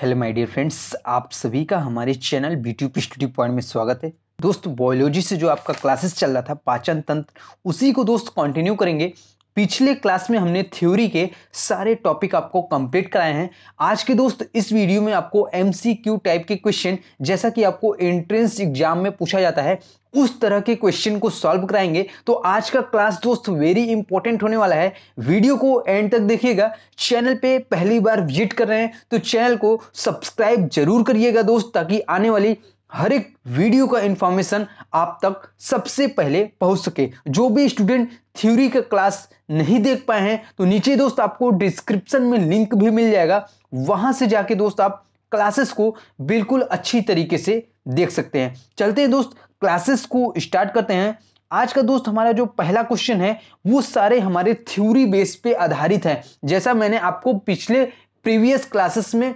hello my dear friends आप सभी का हमारे channel B tube study point में स्वागत है दोस्त बायोलॉजी से जो आपका क्लासेस चल रहा था पाचन तंत्र उसी को दोस्त कंटिन्यू करेंगे पिछले क्लास में हमने थ्योरी के सारे टॉपिक आपको कंप्लीट कराए हैं आज के दोस्त इस वीडियो में आपको एमसीक्यू टाइप के क्वेश्चन जैसा कि आपको एंट्रेंस एग्जाम में पूछा जाता है उस तरह के क्वेश्चन को सॉल्व कराएंगे तो आज का क्लास दोस्त वेरी इंपॉर्टेंट होने वाला है वीडियो को एंड तक देखिएगा चैनल पे पहली बार विजिट कर रहे हैं तो चैनल को सब्सक्राइब जरूर करिएगा दोस्त ताकि आने वाली हर एक वीडियो का इन्फॉर्मेशन आप तक सबसे पहले पहुंच सके जो भी स्टूडेंट थ्योरी का क्लास नहीं देख पाए हैं तो नीचे दोस्त आपको डिस्क्रिप्शन में लिंक भी मिल जाएगा वहां से जाके दोस्त आप क्लासेस को बिल्कुल अच्छी तरीके से देख सकते हैं चलते हैं दोस्त क्लासेस को स्टार्ट करते हैं आज का दोस्त हमारा जो पहला क्वेश्चन है वो सारे हमारे थ्योरी बेस पे आधारित है जैसा मैंने आपको पिछले प्रीवियस क्लासेस में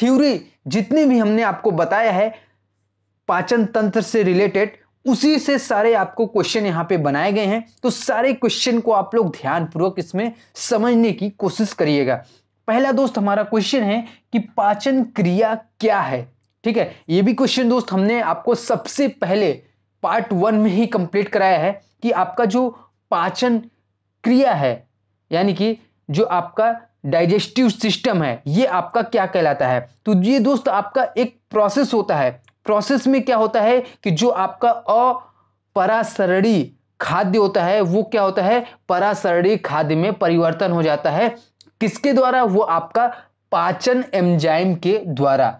थ्योरी जितने भी हमने आपको बताया है पाचन तंत्र से रिलेटेड उसी से सारे आपको क्वेश्चन यहाँ पे बनाए गए हैं तो सारे क्वेश्चन को आप लोग ध्यानपूर्वक इसमें समझने की कोशिश करिएगा पहला दोस्त हमारा क्वेश्चन है कि पाचन क्रिया क्या है ठीक है ये भी क्वेश्चन दोस्त हमने आपको सबसे पहले पार्ट वन में ही कंप्लीट कराया है कि आपका जो पाचन क्रिया है यानी कि जो आपका डाइजेस्टिव सिस्टम है ये आपका क्या कहलाता है तो ये दोस्त आपका एक प्रोसेस होता है प्रोसेस में क्या होता है कि जो आपका अपरासरणी खाद्य होता है वो क्या होता है परासरणी खाद्य में परिवर्तन हो जाता है किसके द्वारा वो आपका पाचन एंजाइम के द्वारा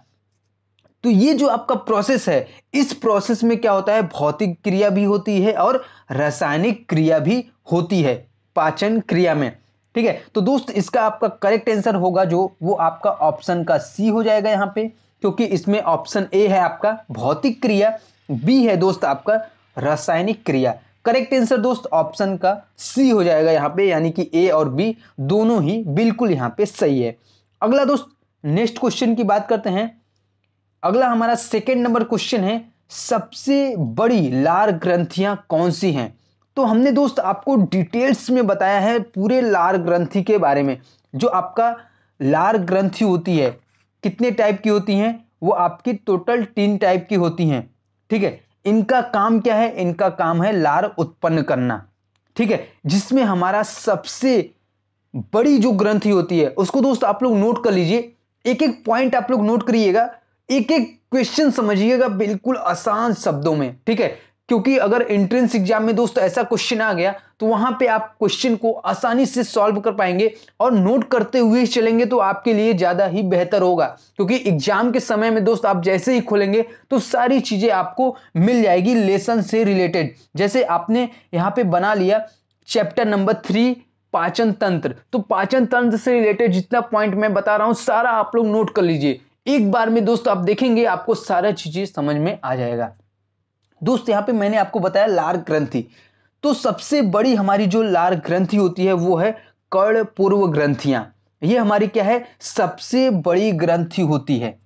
तो ये जो आपका प्रोसेस है इस प्रोसेस में क्या होता है भौतिक क्रिया भी होती है और रासायनिक क्रिया भी होती है पाचन क्रिया में ठीक है तो दोस्त इसका आपका करेक्ट आंसर होगा जो वो आपका ऑप्शन का सी हो जाएगा यहां पे क्योंकि इसमें ऑप्शन ए है आपका भौतिक क्रिया बी है दोस्त आपका रासायनिक क्रिया करेक्ट आंसर दोस्त ऑप्शन का सी हो जाएगा यहाँ पे यानी कि ए और बी दोनों ही बिल्कुल यहाँ पे सही है अगला दोस्त नेक्स्ट क्वेश्चन की बात करते हैं अगला हमारा सेकेंड नंबर क्वेश्चन है सबसे बड़ी लार ग्रंथियाँ कौन सी हैं तो हमने दोस्त आपको डिटेल्स में बताया है पूरे लार ग्रंथि के बारे में जो आपका लार ग्रंथि होती है कितने टाइप की होती हैं वो आपकी टोटल तीन टाइप की होती हैं ठीक है इनका काम क्या है इनका काम है लार उत्पन्न करना ठीक है जिसमें हमारा सबसे बड़ी जो ग्रंथि होती है उसको दोस्त आप लोग नोट कर लीजिए एक एक पॉइंट आप लोग नोट करिएगा एक एक क्वेश्चन समझिएगा बिल्कुल आसान शब्दों में ठीक है क्योंकि अगर एंट्रेंस एग्जाम में दोस्तों ऐसा क्वेश्चन आ गया तो वहां पे आप क्वेश्चन को आसानी से सॉल्व कर पाएंगे और नोट करते हुए चलेंगे तो आपके लिए ज़्यादा ही बेहतर होगा क्योंकि एग्जाम के समय में दोस्त आप जैसे ही खोलेंगे तो सारी चीज़ें आपको मिल जाएगी लेसन से रिलेटेड जैसे आपने यहाँ पे बना लिया चैप्टर नंबर थ्री पाचन तंत्र तो पाचन तंत्र से रिलेटेड जितना पॉइंट मैं बता रहा हूँ सारा आप लोग नोट कर लीजिए एक बार में दोस्त आप देखेंगे आपको सारा चीज़ें समझ में आ जाएगा दोस्त यहाँ पे मैंने आपको बताया लार ग्रंथि तो सबसे बड़ी हमारी जो लार ग्रंथि होती है वो है कर्ण पूर्व ग्रंथियां ये हमारी क्या है सबसे बड़ी ग्रंथि होती है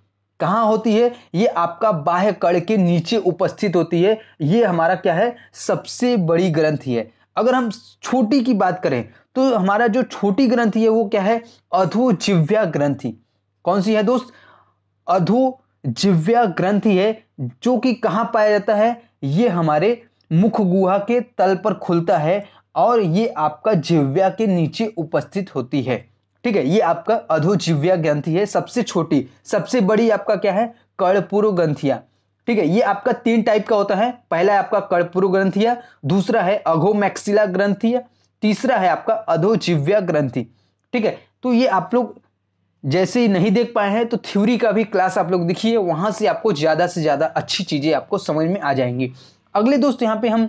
कहाँ होती है ये आपका बाह्य कर्ण के नीचे उपस्थित होती है ये हमारा क्या है सबसे बड़ी ग्रंथि है अगर हम छोटी की बात करें तो हमारा जो छोटी ग्रंथि है वो क्या है अधोजिव्या ग्रंथि कौन सी है दोस्त अधोजिव्या ग्रंथि है जो कि कहाँ पाया जाता है ये हमारे मुख गुहा के तल पर खुलता है और ये आपका जिव्या के नीचे उपस्थित होती है ठीक है ये आपका अधोजिव्या ग्रंथि है सबसे छोटी सबसे बड़ी आपका क्या है कर्णपुरु ग्रंथिया ठीक है ये आपका तीन टाइप का होता है पहला है आपका कर्णपुरु ग्रंथिया दूसरा है मैक्सिला ग्रंथिया तीसरा है आपका अधोजिव्या ग्रंथि ठीक है तो ये आप लोग जैसे ही नहीं देख पाए हैं तो थ्योरी का भी क्लास आप लोग देखिए वहां से आपको ज़्यादा से ज़्यादा अच्छी चीज़ें आपको समझ में आ जाएंगी अगले दोस्त यहाँ पे हम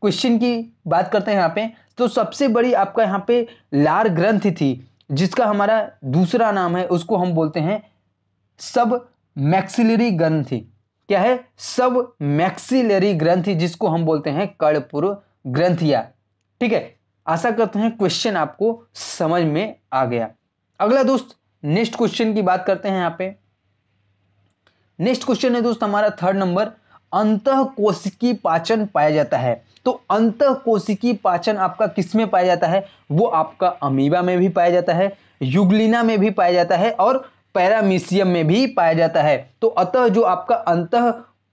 क्वेश्चन की बात करते हैं यहाँ पे तो सबसे बड़ी आपका यहाँ पे लार ग्रंथ थी जिसका हमारा दूसरा नाम है उसको हम बोलते हैं सब मैक्सिलरी ग्रंथि क्या है सब मैक्सिलरी ग्रंथि जिसको हम बोलते हैं कर्णपुर ग्रंथिया ठीक है आशा करते हैं क्वेश्चन आपको समझ में आ गया अगला दोस्त नेक्स्ट क्वेश्चन की बात करते हैं यहाँ पे नेक्स्ट क्वेश्चन है दोस्त हमारा थर्ड नंबर अंत कोशिकी पाचन पाया जाता है तो अंत कोशिकी पाचन आपका किस में पाया जाता है वो आपका अमीबा में भी पाया जाता है युगलिना में भी पाया जाता है और पैरामीसियम में भी पाया जाता है तो अतः जो आपका अंत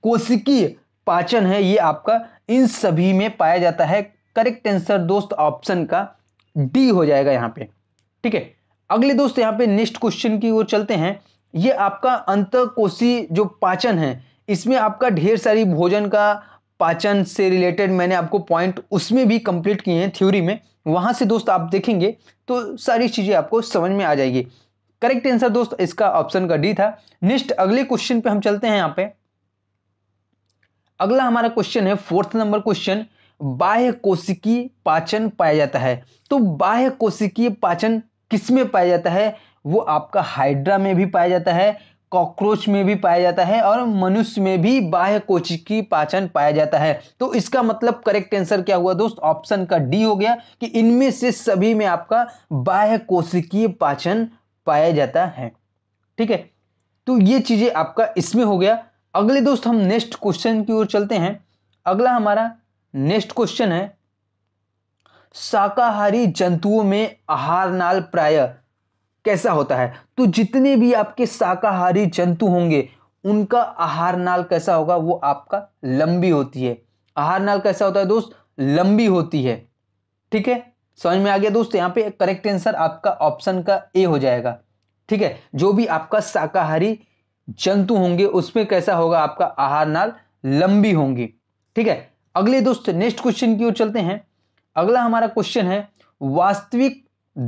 कोशिकी पाचन है ये आपका इन सभी में पाया जाता है करेक्ट आंसर दोस्त ऑप्शन का डी हो जाएगा यहाँ पे ठीक है अगले दोस्त यहाँ पे नेक्स्ट क्वेश्चन की ओर चलते हैं ये आपका अंत जो पाचन है इसमें आपका ढेर सारी भोजन का पाचन से रिलेटेड मैंने आपको पॉइंट उसमें भी कंप्लीट किए हैं थ्योरी में वहाँ से दोस्त आप देखेंगे तो सारी चीज़ें आपको समझ में आ जाएगी करेक्ट आंसर दोस्त इसका ऑप्शन का डी था नेक्स्ट अगले क्वेश्चन पे हम चलते हैं यहाँ पे अगला हमारा क्वेश्चन है फोर्थ नंबर क्वेश्चन बाह्य कोशिकी पाचन पाया जाता है तो बाह्य कोशिकी पाचन किस में पाया जाता है वो आपका हाइड्रा में भी पाया जाता है कॉकरोच में भी पाया जाता है और मनुष्य में भी बाह्य कोशिकी पाचन पाया जाता है तो इसका मतलब करेक्ट आंसर क्या हुआ दोस्त ऑप्शन का डी हो गया कि इनमें से सभी में आपका बाह्य कोशिकीय पाचन पाया जाता है ठीक है तो ये चीज़ें आपका इसमें हो गया अगले दोस्त हम नेक्स्ट क्वेश्चन की ओर चलते हैं अगला हमारा नेक्स्ट क्वेश्चन है शाकाहारी जंतुओं में आहार नाल प्राय कैसा होता है तो जितने भी आपके शाकाहारी जंतु होंगे उनका आहार नाल कैसा होगा वो आपका लंबी होती है आहार नाल कैसा होता है दोस्त लंबी होती है ठीक है समझ में आ गया दोस्त यहाँ पे करेक्ट आंसर आपका ऑप्शन का ए हो जाएगा ठीक है जो भी आपका शाकाहारी जंतु होंगे उसमें कैसा होगा आपका आहार नाल लंबी होंगी ठीक है अगले दोस्त नेक्स्ट क्वेश्चन की ओर चलते हैं अगला हमारा क्वेश्चन है वास्तविक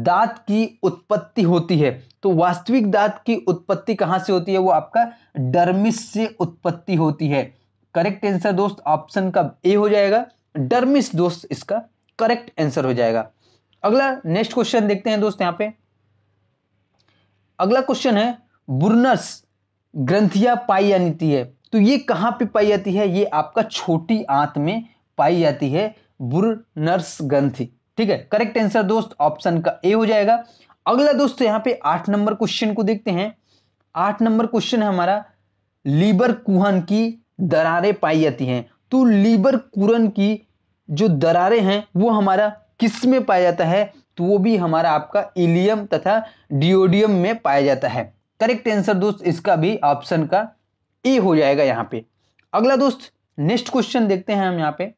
दांत की उत्पत्ति होती है तो वास्तविक दांत की उत्पत्ति कहां से होती है वो आपका डर्मिस से उत्पत्ति होती है करेक्ट आंसर दोस्त ऑप्शन का ए हो जाएगा डर्मिस दोस्त इसका करेक्ट आंसर हो जाएगा अगला नेक्स्ट क्वेश्चन देखते हैं दोस्त यहां पे अगला क्वेश्चन है बुर्नस ग्रंथिया पाई जाती है तो ये कहां पे पाई जाती है ये आपका छोटी आंत में पाई जाती है बुरनर्स ग्रंथि ठीक है करेक्ट आंसर दोस्त ऑप्शन का ए हो जाएगा अगला दोस्त यहाँ पे आठ नंबर क्वेश्चन को देखते हैं आठ नंबर क्वेश्चन है हमारा लीबर कुहन की दरारें पाई जाती हैं तो लीबर कुरन की जो दरारें हैं वो हमारा किस में पाया जाता है तो वो भी हमारा आपका इलियम तथा डिओडियम में पाया जाता है करेक्ट आंसर दोस्त इसका भी ऑप्शन का ए हो जाएगा यहाँ पे अगला दोस्त नेक्स्ट क्वेश्चन देखते हैं हम यहाँ पे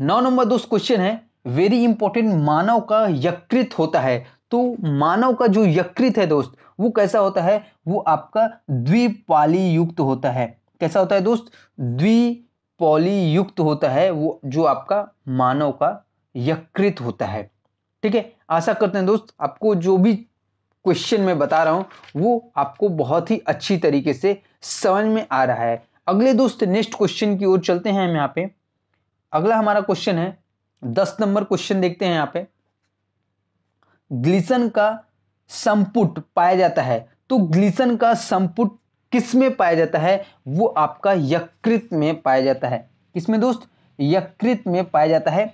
नौ नंबर दोस्त क्वेश्चन है वेरी इंपॉर्टेंट मानव का यकृत होता है तो मानव का जो यकृत है दोस्त वो कैसा होता है वो आपका द्विपाली युक्त होता है कैसा होता है दोस्त द्विपाली युक्त होता है वो जो आपका मानव का यकृत होता है ठीक है आशा करते हैं दोस्त आपको जो भी क्वेश्चन में बता रहा हूँ वो आपको बहुत ही अच्छी तरीके से समझ में आ रहा है अगले दोस्त नेक्स्ट क्वेश्चन की ओर चलते हैं हम यहाँ पे अगला हमारा क्वेश्चन है दस नंबर क्वेश्चन देखते हैं यहाँ पे ग्लिसन का संपुट पाया जाता है तो ग्लिसन का संपुट किस में पाया जाता है वो आपका यकृत में पाया जाता है किसमें दोस्त यकृत में पाया जाता है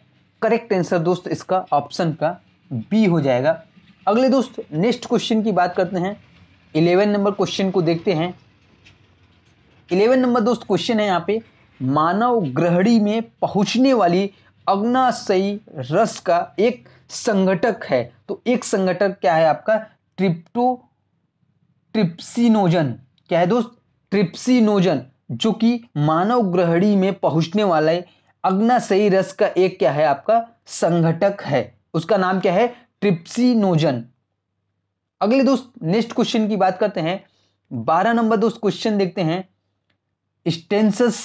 करेक्ट आंसर दोस्त इसका ऑप्शन का बी हो जाएगा अगले दोस्त नेक्स्ट क्वेश्चन की बात करते हैं इलेवन नंबर क्वेश्चन को देखते हैं इलेवन नंबर दोस्त क्वेश्चन है यहाँ पे मानव ग्रहणी में पहुंचने वाली अग्नाशयी रस का एक संगठक है तो एक संगठक क्या है आपका ट्रिप्टो ट्रिप्सिनोजन क्या है दोस्त ट्रिप्सिनोजन जो कि मानव ग्रहणी में पहुंचने वाला अग्नाशयी रस का एक क्या है आपका संगठक है उसका नाम क्या है ट्रिप्सिनोजन अगले दोस्त नेक्स्ट क्वेश्चन की बात करते हैं बारह नंबर दोस्त क्वेश्चन देखते हैं स्टेंसस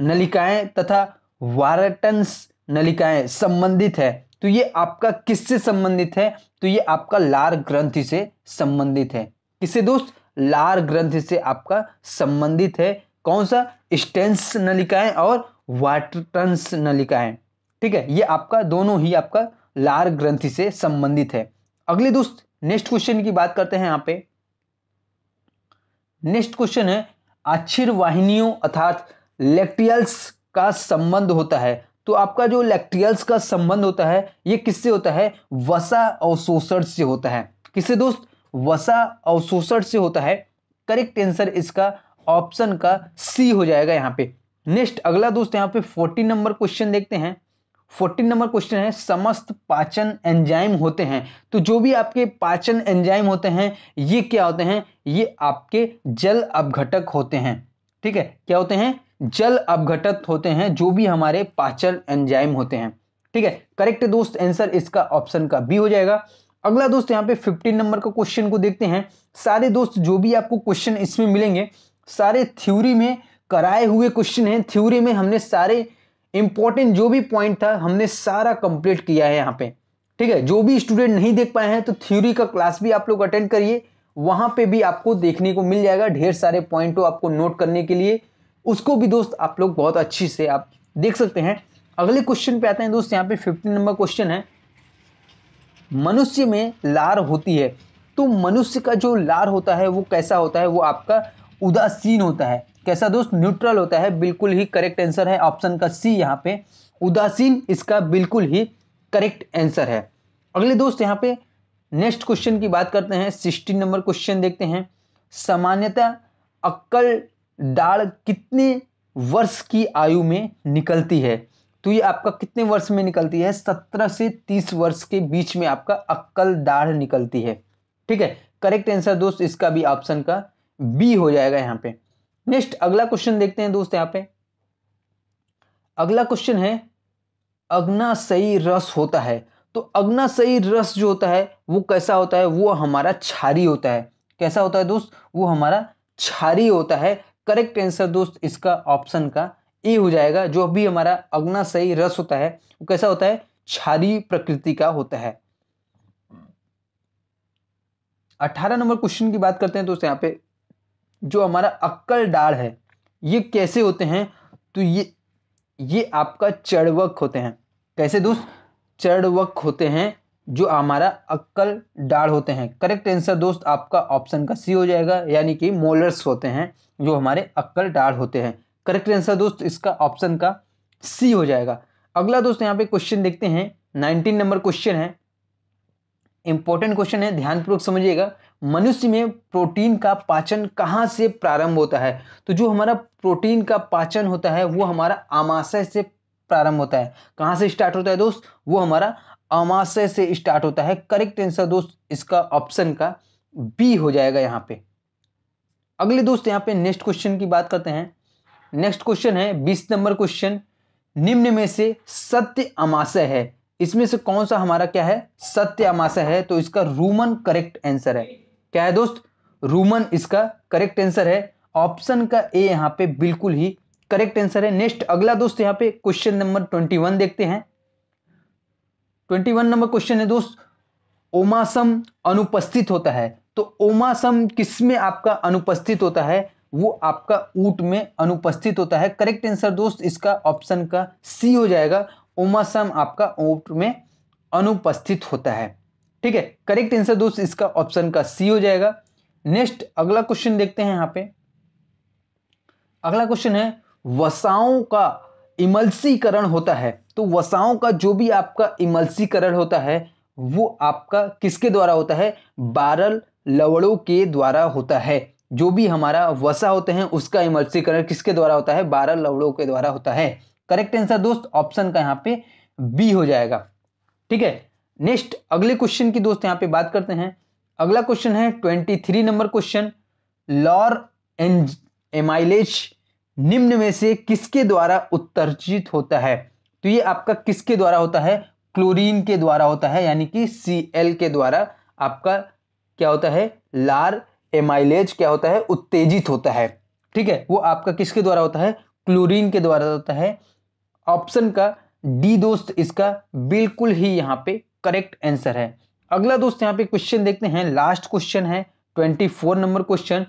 नलिकाएं तथा वारटन्स नलिकाएं संबंधित है तो ये आपका किससे संबंधित है तो ये आपका लार ग्रंथि से संबंधित है किससे दोस्त लार ग्रंथि से आपका संबंधित है कौन सा स्टेंस नलिकाएं और वाटन्स नलिकाएं ठीक है ये आपका दोनों ही आपका लार ग्रंथि से संबंधित है अगले दोस्त नेक्स्ट क्वेश्चन की बात करते हैं यहाँ पे नेक्स्ट क्वेश्चन है आच्छिर वाहिनियों अर्थात लेक्टियल्स का संबंध होता है तो आपका जो लेक्टियल्स का संबंध होता है ये किससे होता है वसा अवशोषण से होता है किससे दोस्त वसा अवशोषण से होता है करेक्ट आंसर इसका ऑप्शन का सी हो जाएगा यहाँ पे नेक्स्ट अगला दोस्त यहाँ पे फोर्टीन नंबर क्वेश्चन देखते हैं फोर्टीन नंबर क्वेश्चन है समस्त पाचन एंजाइम होते हैं तो जो भी आपके पाचन एंजाइम होते हैं ये क्या होते हैं ये आपके जल अपघटक होते हैं ठीक है क्या होते हैं जल अपघटत होते हैं जो भी हमारे पाचन एंजाइम होते हैं ठीक है करेक्ट दोस्त आंसर इसका ऑप्शन का बी हो जाएगा अगला दोस्त यहाँ पे 15 नंबर का क्वेश्चन को देखते हैं सारे दोस्त जो भी आपको क्वेश्चन इसमें मिलेंगे सारे थ्योरी में कराए हुए क्वेश्चन हैं थ्योरी में हमने सारे इंपॉर्टेंट जो भी पॉइंट था हमने सारा कंप्लीट किया है यहाँ पे ठीक है जो भी स्टूडेंट नहीं देख पाए हैं तो थ्योरी का क्लास भी आप लोग अटेंड करिए वहां पे भी आपको देखने को मिल जाएगा ढेर सारे पॉइंट आपको नोट करने के लिए उसको भी दोस्त आप लोग बहुत अच्छी से आप देख सकते हैं अगले क्वेश्चन पे आते हैं दोस्त यहाँ पे फिफ्टीन नंबर क्वेश्चन है मनुष्य में लार होती है तो मनुष्य का जो लार होता है वो कैसा होता है वो आपका उदासीन होता है कैसा दोस्त न्यूट्रल होता है बिल्कुल ही करेक्ट आंसर है ऑप्शन का सी यहाँ पे उदासीन इसका बिल्कुल ही करेक्ट आंसर है अगले दोस्त यहाँ पे नेक्स्ट क्वेश्चन की बात करते हैं सिक्सटीन नंबर क्वेश्चन देखते हैं सामान्यतः अक्कल डाल कितने वर्ष की आयु में निकलती है तो ये आपका कितने वर्ष में निकलती है सत्रह से तीस वर्ष के बीच में आपका अक्कल दाढ़ निकलती है ठीक है करेक्ट आंसर दोस्त इसका भी ऑप्शन का बी हो जाएगा यहाँ पे नेक्स्ट अगला क्वेश्चन देखते हैं दोस्त यहाँ पे अगला क्वेश्चन है अग्नाशयी रस होता है तो अग्नाशयी रस जो होता है वो कैसा होता है वो हमारा छारी होता है कैसा होता है दोस्त वो हमारा छारी होता है करेक्ट आंसर दोस्त इसका ऑप्शन का ए हो जाएगा जो भी हमारा अग्नाशयी रस होता है वो कैसा होता है क्षारी प्रकृति का होता है अठारह नंबर क्वेश्चन की बात करते हैं दोस्त यहाँ पे जो हमारा अक्कल डाल है ये कैसे होते हैं तो ये ये आपका चढ़वक होते हैं कैसे दोस्त चढ़वक होते हैं जो हमारा अक्कल डाढ़ होते हैं करेक्ट आंसर दोस्त आपका ऑप्शन का सी हो जाएगा यानी कि मोलर्स होते हैं जो हमारे अक्कल डाढ़ होते हैं करेक्ट आंसर दोस्त इसका ऑप्शन का सी हो जाएगा अगला दोस्त यहाँ पे क्वेश्चन देखते हैं नाइनटीन नंबर क्वेश्चन है इंपॉर्टेंट क्वेश्चन है ध्यानपूर्वक समझिएगा मनुष्य में प्रोटीन का पाचन कहाँ से प्रारंभ होता है तो जो हमारा प्रोटीन का पाचन होता है वो हमारा आमाशय से प्रारंभ होता है कहाँ से स्टार्ट होता है दोस्त वो हमारा अमाशय से स्टार्ट होता है करेक्ट आंसर दोस्त इसका ऑप्शन का बी हो जाएगा यहाँ पे अगले दोस्त यहाँ पे नेक्स्ट क्वेश्चन की बात करते हैं नेक्स्ट क्वेश्चन है बीस नंबर क्वेश्चन निम्न में से सत्य अमाशय है इसमें से कौन सा हमारा क्या है सत्य अमाशय है तो इसका रूमन करेक्ट आंसर है क्या है दोस्त रूमन इसका करेक्ट आंसर है ऑप्शन का ए यहाँ पे बिल्कुल ही करेक्ट आंसर है नेक्स्ट अगला दोस्त यहाँ पे क्वेश्चन नंबर ट्वेंटी वन देखते हैं ट्वेंटी वन नंबर क्वेश्चन है दोस्त ओमासम अनुपस्थित होता है तो ओमासम किस में आपका अनुपस्थित होता है वो आपका ऊट में अनुपस्थित होता है करेक्ट आंसर दोस्त इसका ऑप्शन का सी हो जाएगा ओमासम आपका ऊट में अनुपस्थित होता है ठीक है करेक्ट आंसर दोस्त इसका ऑप्शन का सी हो जाएगा नेक्स्ट अगला क्वेश्चन देखते हैं यहां पे अगला क्वेश्चन है वसाओं का इमल्सीकरण होता है तो वसाओं का जो भी आपका इमल्सीकरण होता है वो आपका किसके द्वारा होता है बारल लवड़ों के द्वारा होता है जो भी हमारा वसा होते हैं उसका इमल्सीकरण किसके द्वारा होता है बारल लवड़ों के द्वारा होता है करेक्ट आंसर दोस्त ऑप्शन का यहाँ पे बी हो जाएगा ठीक है नेक्स्ट अगले क्वेश्चन की दोस्त यहाँ पे बात करते हैं अगला क्वेश्चन है ट्वेंटी थ्री नंबर क्वेश्चन लॉर एंज एमाइलेज निम्न में से किसके द्वारा उत्तर्जित होता है तो ये आपका किसके द्वारा होता है क्लोरीन के द्वारा होता है यानी कि सी के द्वारा आपका क्या होता है लार एमाइलेज क्या होता है उत्तेजित होता है ठीक है वो आपका किसके द्वारा होता है क्लोरीन के द्वारा होता है ऑप्शन का डी दोस्त इसका बिल्कुल ही यहाँ पे करेक्ट आंसर है अगला दोस्त यहाँ पे क्वेश्चन देखते हैं लास्ट क्वेश्चन है twenty four number question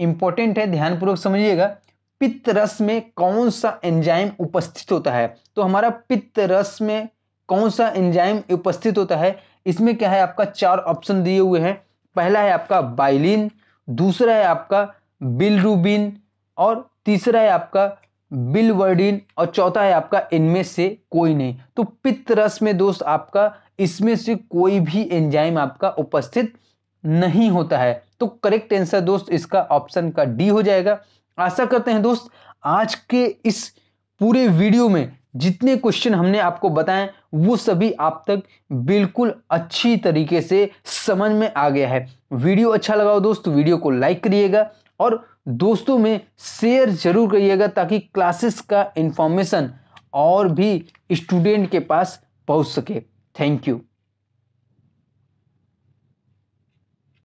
important है ध्यानपूर्वक समझिएगा पित्त रस में कौन सा एंजाइम उपस्थित होता है तो हमारा पित्त रस में कौन सा एंजाइम उपस्थित होता है इसमें क्या है आपका चार ऑप्शन दिए हुए हैं पहला है आपका बाइलिन दूसरा है आपका बिलरूबिन और तीसरा है आपका बिलवर्डिन और चौथा है आपका इनमें से कोई नहीं तो पित्त रस में दोस्त आपका इसमें से कोई भी एंजाइम आपका उपस्थित नहीं होता है तो करेक्ट आंसर दोस्त इसका ऑप्शन का डी हो जाएगा आशा करते हैं दोस्त आज के इस पूरे वीडियो में जितने क्वेश्चन हमने आपको बताए वो सभी आप तक बिल्कुल अच्छी तरीके से समझ में आ गया है वीडियो अच्छा लगा हो दोस्त वीडियो को लाइक करिएगा और दोस्तों में शेयर जरूर करिएगा ताकि क्लासेस का इन्फॉर्मेशन और भी स्टूडेंट के पास पहुंच सके थैंक यू